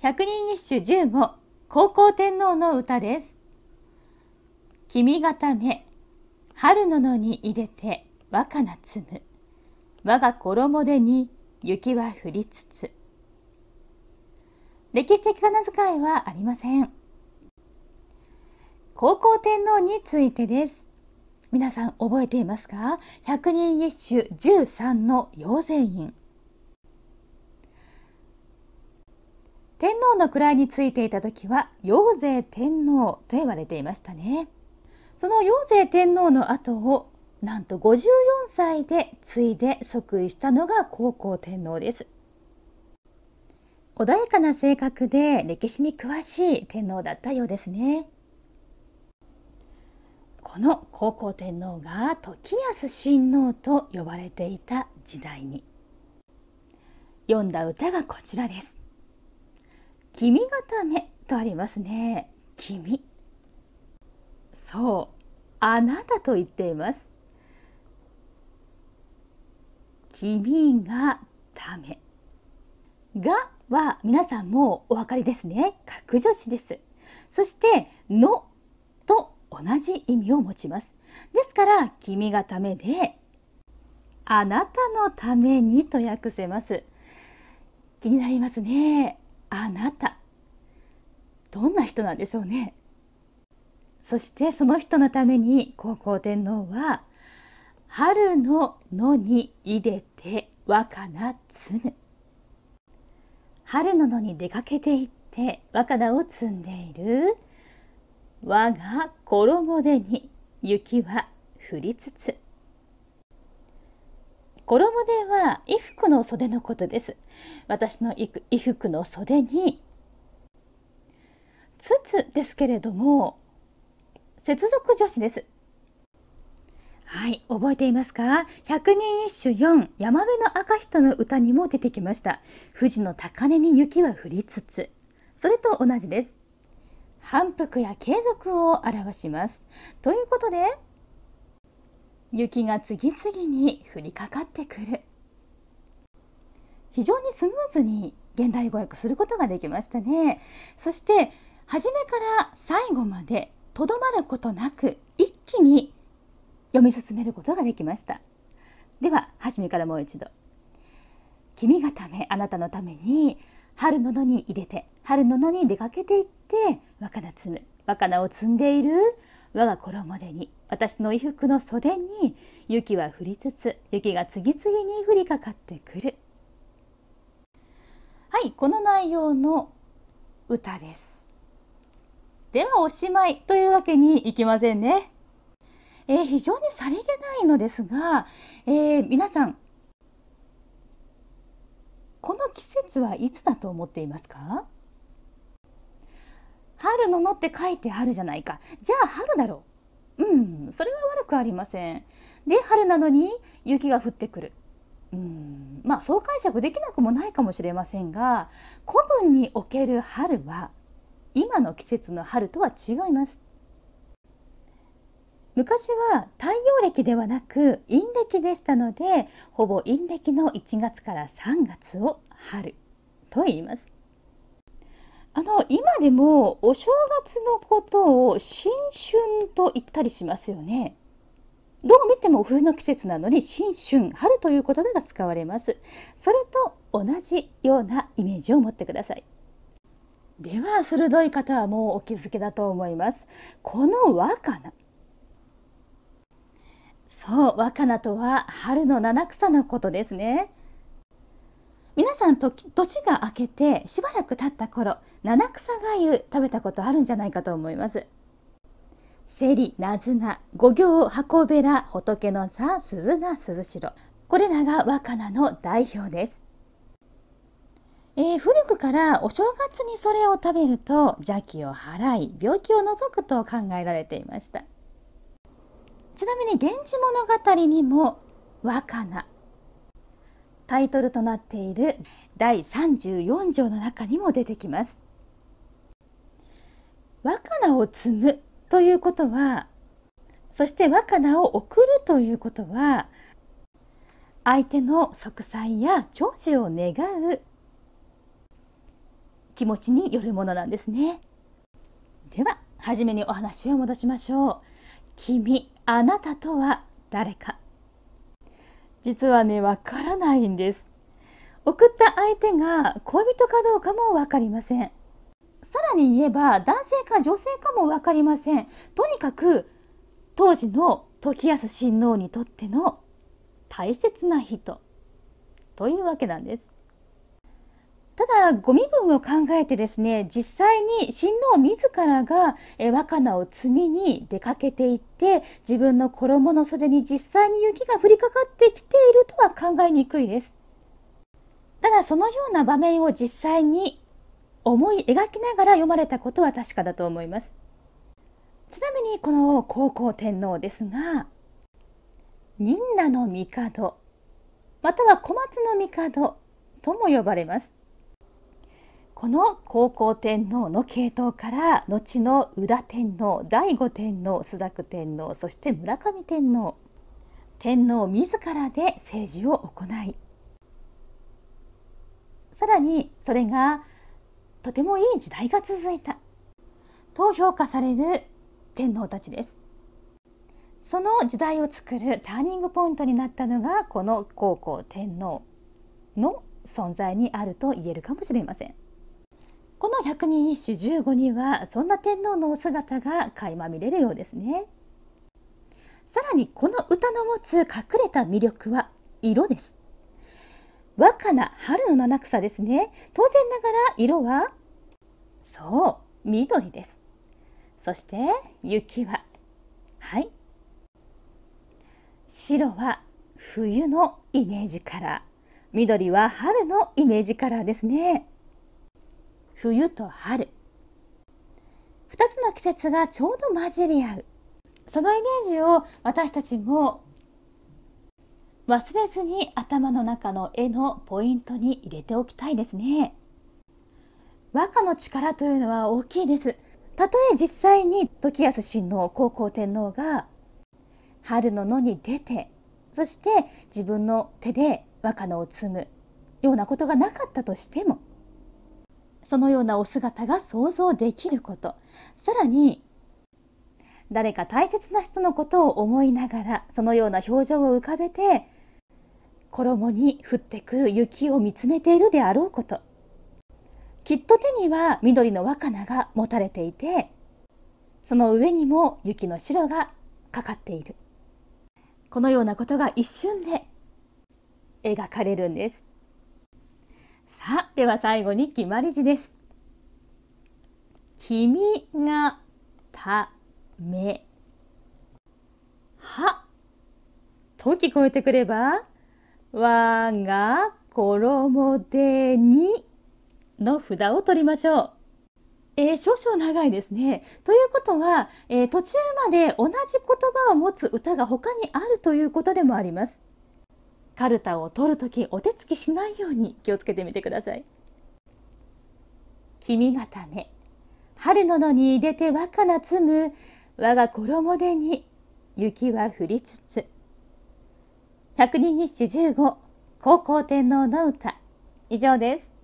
百人一首15高校天皇の歌です。君がため、春の野にいれて若菜摘む我が衣でに雪は降りつつ歴史的仮名遣いはありません高校天皇についてです皆さん覚えていますか百人一首13の養成院天皇の位についていた時は陽勢天皇と言われていましたねその陽勢天皇の後をなんと54歳で継いで即位したのが高皇天皇です穏やかな性格で歴史に詳しい天皇だったようですねこの高皇天皇が時安親王と呼ばれていた時代に読んだ歌がこちらです君ためとありますね君そうあなたと言っています君がためがは皆さんもお分かりですね格助詞ですそしてのと同じ意味を持ちますですから君がためであなたのためにと訳せます気になりますねあなたどんな人なんでしょうねそしてその人のために高校天皇は春の野に入れて若菜摘む春の野に出かけていって若菜を摘んでいる我が衣でに雪は降りつつ衣では衣服の袖のことです。私の衣服の袖に筒ですけれども接続助詞です。はい、覚えていますか百人一首4山辺の赤人の歌にも出てきました。富士の高根に雪は降りつつ。それと同じです。反復や継続を表します。ということで、雪が次々に降りかかってくる非常にスムーズに現代語訳することができましたねそして初めから最後までとどまることなく一気に読み進めることができましたでは初めからもう一度「君がためあなたのために春の野に入れて春の野に出かけていって若菜摘む若菜を摘んでいる我が衣でに私の衣服の袖に雪は降りつつ雪が次々に降りかかってくるはいこの内容の歌ですではおしまいというわけにいきませんね、えー、非常にさりげないのですが、えー、皆さんこの季節はいつだと思っていますか春ののって書いてあるじゃないかじゃあ春だろううんそれは悪くありませんで春なのに雪が降ってくるうんまあそう解釈できなくもないかもしれませんが古文における春は今の季節の春とは違います昔は太陽暦ではなく陰暦でしたのでほぼ陰暦の1月から3月を春と言いますあの今でもお正月のことを新春と言ったりしますよね。どう見ても冬の季節なのに新春春という言葉が使われます。それと同じようなイメージを持ってください。では鋭い方はもうお気づきだと思います。この和歌な。そう、和歌なとは春の七草のことですね。皆さんと年が明けてしばらく経った頃七草がゆ食べたことあるんじゃないかと思いますセリ、ナズナ、五行、箱べら、仏の座、鈴名、鈴代これらが若菜の代表です、えー、古くからお正月にそれを食べると邪気を払い病気を除くと考えられていましたちなみに「源氏物語」にも若菜タイトルとなっている第34条の中にも出てきます。若菜を摘むということはそして若菜を送るということは相手の息災や長寿を願う気持ちによるものなんですね。では初めにお話を戻しましょう。君あなたとは誰か実はねわからないんです送った相手が恋人かどうかも分かりませんさらに言えば男性か女性かも分かりませんとにかく当時の時安親王にとっての大切な人というわけなんですただご身分を考えてですね実際に親王自らが、え菜を摘みに出かけていって自分の衣の袖に実際に雪が降りかかってきているとは考えにくいです。ただそのような場面を実際に思い描きながら読まれたことは確かだと思います。ちなみにこの高校天皇ですが忍和の帝または小松の帝とも呼ばれますこの高校天皇の系統から後の宇田天皇醍醐天皇朱雀天皇そして村上天皇天皇自らで政治を行いさらにそれがとてもいい時代が続いたと評価される天皇たちですその時代を作るターニングポイントになったのがこの高校天皇の存在にあると言えるかもしれません。この百人一首十五人はそんな天皇のお姿が垣間見れるようですねさらにこの歌の持つ隠れた魅力は色です若菜春の七草ですね当然ながら色はそう緑ですそして雪ははい白は冬のイメージカラー緑は春のイメージカラーですね冬と春2つの季節がちょうど混じり合うそのイメージを私たちも忘れずに頭の中の絵のポイントに入れておきたいですね和歌の力というのは大きいですたとえ実際に時安親王高皇天皇が春の野に出てそして自分の手で和歌のを摘むようなことがなかったとしてもそのようなお姿が想像できることさらに誰か大切な人のことを思いながらそのような表情を浮かべて衣に降ってくる雪を見つめているであろうこときっと手には緑の若菜が持たれていてその上にも雪の白がかかっているこのようなことが一瞬で描かれるんですさあでは最後に決まり字です。君がためはと聞こえてくれば我が衣でにの札を取りましょう。えー、少々長いですね。ということは、えー、途中まで同じ言葉を持つ歌が他にあるということでもあります。カルタを取るときお手つきしないように気をつけてみてください君がため春の野に出て若菜摘む我が衣でに雪は降りつつ百人一首十五高校天皇の歌以上です